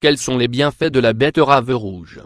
Quels sont les bienfaits de la betterave rouge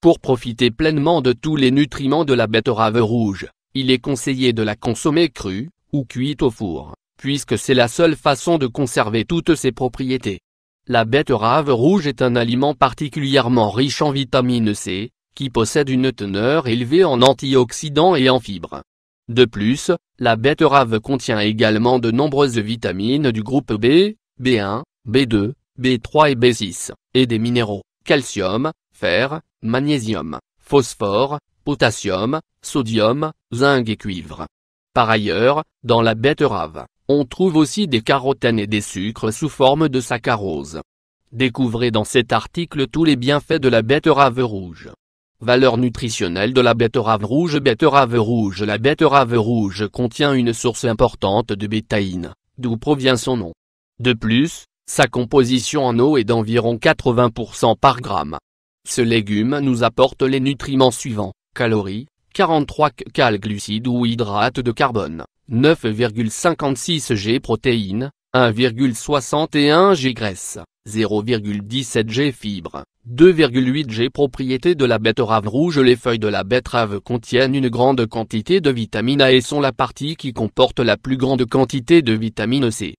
Pour profiter pleinement de tous les nutriments de la betterave rouge, il est conseillé de la consommer crue, ou cuite au four, puisque c'est la seule façon de conserver toutes ses propriétés. La betterave rouge est un aliment particulièrement riche en vitamine C, qui possède une teneur élevée en antioxydants et en fibres. De plus, la betterave contient également de nombreuses vitamines du groupe B, B1, B2, B3 et B6, et des minéraux, calcium, fer, magnésium, phosphore, potassium, sodium, zinc et cuivre. Par ailleurs, dans la betterave, on trouve aussi des carotènes et des sucres sous forme de saccharose. Découvrez dans cet article tous les bienfaits de la betterave rouge. Valeur nutritionnelle de la betterave rouge Betterave rouge La betterave rouge contient une source importante de bétaïne, d'où provient son nom. De plus, sa composition en eau est d'environ 80% par gramme. Ce légume nous apporte les nutriments suivants, calories, 43 cal glucides ou hydrates de carbone, 9,56 g protéines, 1,61 g graisse, 0,17 g fibres, 2,8 g propriétés de la betterave rouge Les feuilles de la betterave contiennent une grande quantité de vitamine A et sont la partie qui comporte la plus grande quantité de vitamine C.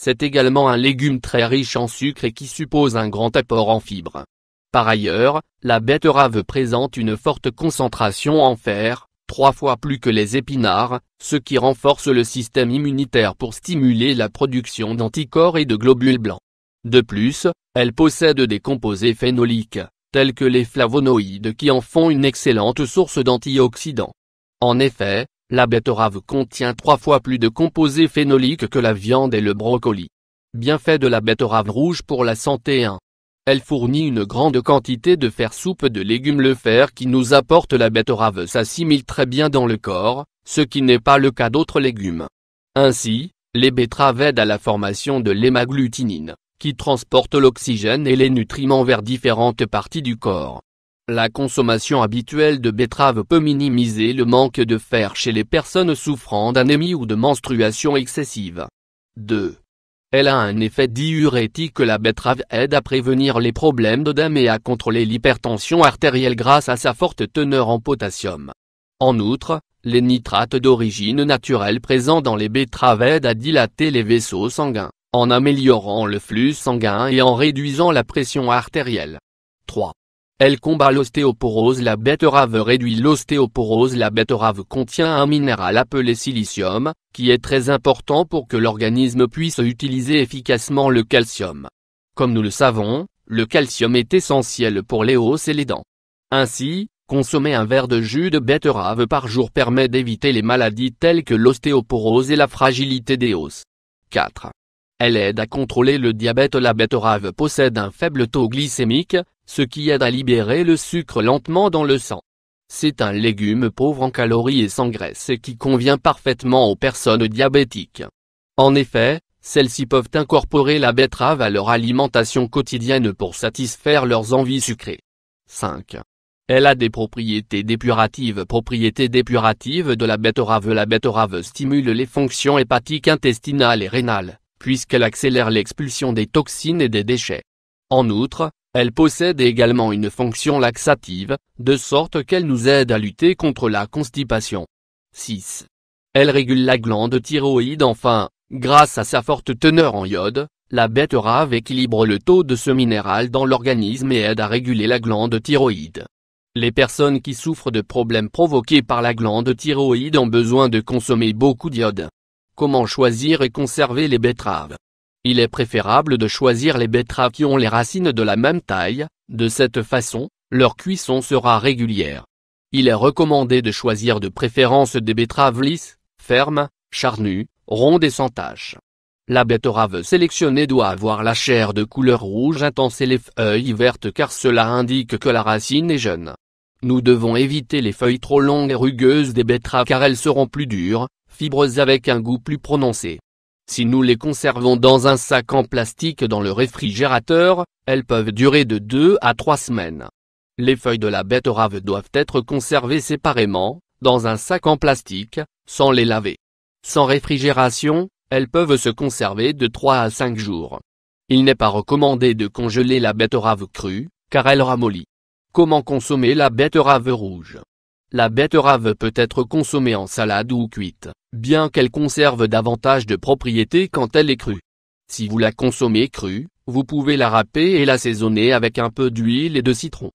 C'est également un légume très riche en sucre et qui suppose un grand apport en fibres. Par ailleurs, la betterave présente une forte concentration en fer, trois fois plus que les épinards, ce qui renforce le système immunitaire pour stimuler la production d'anticorps et de globules blancs. De plus, elle possède des composés phénoliques, tels que les flavonoïdes qui en font une excellente source d'antioxydants. En effet, la betterave contient trois fois plus de composés phénoliques que la viande et le brocoli. fait de la betterave rouge pour la santé 1. Hein. Elle fournit une grande quantité de fer soupe de légumes le fer qui nous apporte la betterave s'assimile très bien dans le corps, ce qui n'est pas le cas d'autres légumes. Ainsi, les betteraves aident à la formation de l'hémagglutinine, qui transporte l'oxygène et les nutriments vers différentes parties du corps. La consommation habituelle de betterave peut minimiser le manque de fer chez les personnes souffrant d'anémie ou de menstruation excessive. 2. Elle a un effet diurétique la betterave aide à prévenir les problèmes d'odème et à contrôler l'hypertension artérielle grâce à sa forte teneur en potassium. En outre, les nitrates d'origine naturelle présents dans les betteraves aident à dilater les vaisseaux sanguins, en améliorant le flux sanguin et en réduisant la pression artérielle. 3. Elle combat l'ostéoporose La betterave réduit l'ostéoporose La betterave contient un minéral appelé silicium, qui est très important pour que l'organisme puisse utiliser efficacement le calcium. Comme nous le savons, le calcium est essentiel pour les os et les dents. Ainsi, consommer un verre de jus de betterave par jour permet d'éviter les maladies telles que l'ostéoporose et la fragilité des os. 4. Elle aide à contrôler le diabète La betterave possède un faible taux glycémique, ce qui aide à libérer le sucre lentement dans le sang. C'est un légume pauvre en calories et sans graisse et qui convient parfaitement aux personnes diabétiques. En effet, celles-ci peuvent incorporer la betterave à leur alimentation quotidienne pour satisfaire leurs envies sucrées. 5. Elle a des propriétés dépuratives Propriétés dépuratives de la betterave La betterave stimule les fonctions hépatiques intestinales et rénales, puisqu'elle accélère l'expulsion des toxines et des déchets. En outre, elle possède également une fonction laxative, de sorte qu'elle nous aide à lutter contre la constipation. 6. Elle régule la glande thyroïde enfin, grâce à sa forte teneur en iode, la betterave équilibre le taux de ce minéral dans l'organisme et aide à réguler la glande thyroïde. Les personnes qui souffrent de problèmes provoqués par la glande thyroïde ont besoin de consommer beaucoup d'iode. Comment choisir et conserver les betteraves Il est préférable de choisir les betteraves qui ont les racines de la même taille, de cette façon, leur cuisson sera régulière. Il est recommandé de choisir de préférence des betteraves lisses, fermes, charnues, rondes et sans taches. La betterave sélectionnée doit avoir la chair de couleur rouge intense et les feuilles vertes car cela indique que la racine est jeune. Nous devons éviter les feuilles trop longues et rugueuses des betteraves car elles seront plus dures, fibres avec un goût plus prononcé. Si nous les conservons dans un sac en plastique dans le réfrigérateur, elles peuvent durer de 2 à 3 semaines. Les feuilles de la betterave doivent être conservées séparément, dans un sac en plastique, sans les laver. Sans réfrigération, elles peuvent se conserver de 3 à 5 jours. Il n'est pas recommandé de congeler la betterave crue, car elle ramollit. Comment consommer la rave rouge La bête rave peut être consommée en salade ou cuite bien qu'elle conserve davantage de propriétés quand elle est crue. Si vous la consommez crue, vous pouvez la râper et la saisonner avec un peu d'huile et de citron.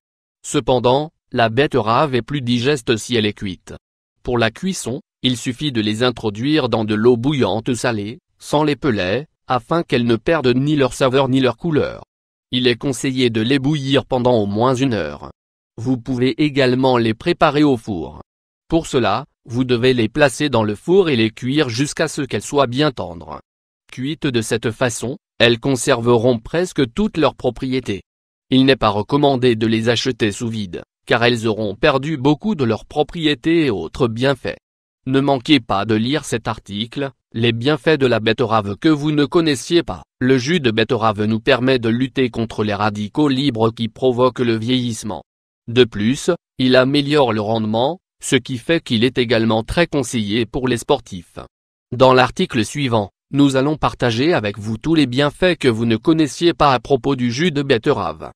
Cependant, la bête rave est plus digeste si elle est cuite. Pour la cuisson, il suffit de les introduire dans de l'eau bouillante salée, sans les peler, afin qu'elles ne perdent ni leur saveur ni leur couleur. Il est conseillé de les bouillir pendant au moins une heure. Vous pouvez également les préparer au four. Pour cela, vous devez les placer dans le four et les cuire jusqu'à ce qu'elles soient bien tendres. Cuites de cette façon, elles conserveront presque toutes leurs propriétés. Il n'est pas recommandé de les acheter sous vide, car elles auront perdu beaucoup de leurs propriétés et autres bienfaits. Ne manquez pas de lire cet article, les bienfaits de la betterave que vous ne connaissiez pas. Le jus de betterave nous permet de lutter contre les radicaux libres qui provoquent le vieillissement. De plus, il améliore le rendement, ce qui fait qu'il est également très conseillé pour les sportifs. Dans l'article suivant, nous allons partager avec vous tous les bienfaits que vous ne connaissiez pas à propos du jus de betterave.